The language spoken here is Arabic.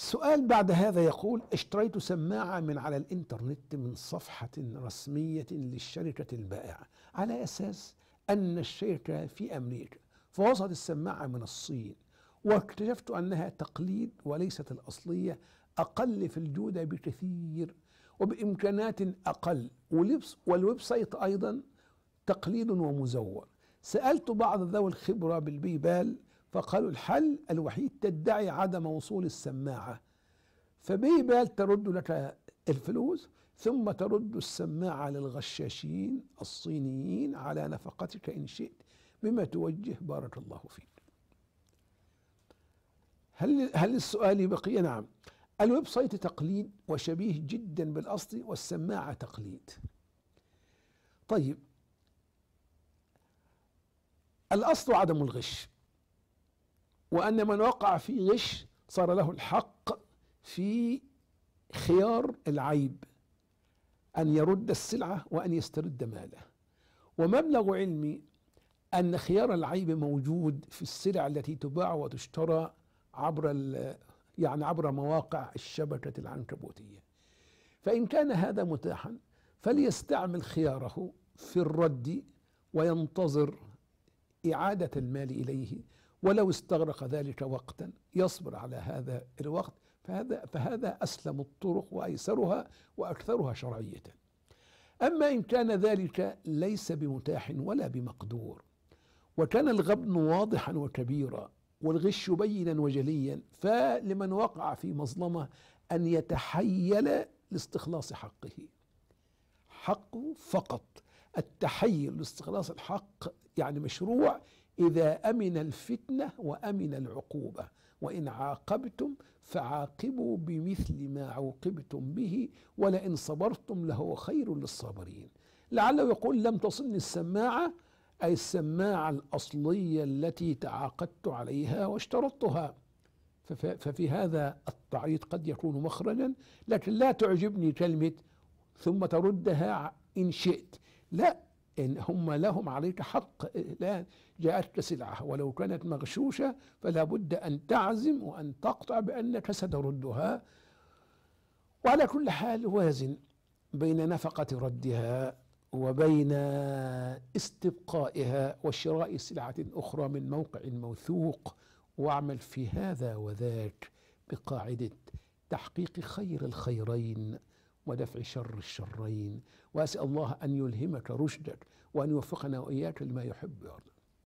السؤال بعد هذا يقول اشتريت سماعة من على الإنترنت من صفحة رسمية للشركة البائعة على أساس أن الشركة في أمريكا فوصلت السماعة من الصين واكتشفت أنها تقليد وليست الأصلية أقل في الجودة بكثير وبإمكانات أقل ولبس والويب سايت أيضا تقليد ومزور سألت بعض ذوي الخبرة بالبيبال فقالوا الحل الوحيد تدعي عدم وصول السماعة فبيبال ترد لك الفلوس ثم ترد السماعة للغشاشين الصينيين على نفقتك إن شئت بما توجه بارك الله فيك هل هل السؤال بقي نعم الويب سايت تقليد وشبيه جدا بالاصل والسماعه تقليد طيب الاصل عدم الغش وأن من وقع في غش صار له الحق في خيار العيب أن يرد السلعة وأن يسترد ماله ومبلغ علمي أن خيار العيب موجود في السلع التي تباع وتشترى عبر يعني عبر مواقع الشبكة العنكبوتية فإن كان هذا متاحا فليستعمل خياره في الرد وينتظر إعادة المال إليه ولو استغرق ذلك وقتا يصبر على هذا الوقت فهذا فهذا اسلم الطرق وايسرها واكثرها شرعيه. اما ان كان ذلك ليس بمتاح ولا بمقدور وكان الغبن واضحا وكبيرا والغش بينا وجليا فلمن وقع في مظلمه ان يتحيل لاستخلاص حقه. حقه فقط التحيل لاستخلاص الحق يعني مشروع إذا أمن الفتنة وأمن العقوبة وإن عاقبتم فعاقبوا بمثل ما عوقبتم به ولئن صبرتم لهو خير للصابرين لعله يقول لم تصلني السماعة أي السماعة الأصلية التي تعاقدت عليها واشترطتها ففي هذا التعريض قد يكون مخرجا لكن لا تعجبني كلمة ثم تردها إن شئت لا إن هم لهم عليك حق لا جاءتك سلعة ولو كانت مغشوشة فلا بد أن تعزم وأن تقطع بأنك ستردها وعلى كل حال وازن بين نفقة ردها وبين استبقائها وشراء سلعة أخرى من موقع موثوق واعمل في هذا وذاك بقاعدة تحقيق خير الخيرين ودفع شر الشرين وأسأل الله أن يلهمك رشدك وأن يوفقنا وإياك لما يحب ويرضى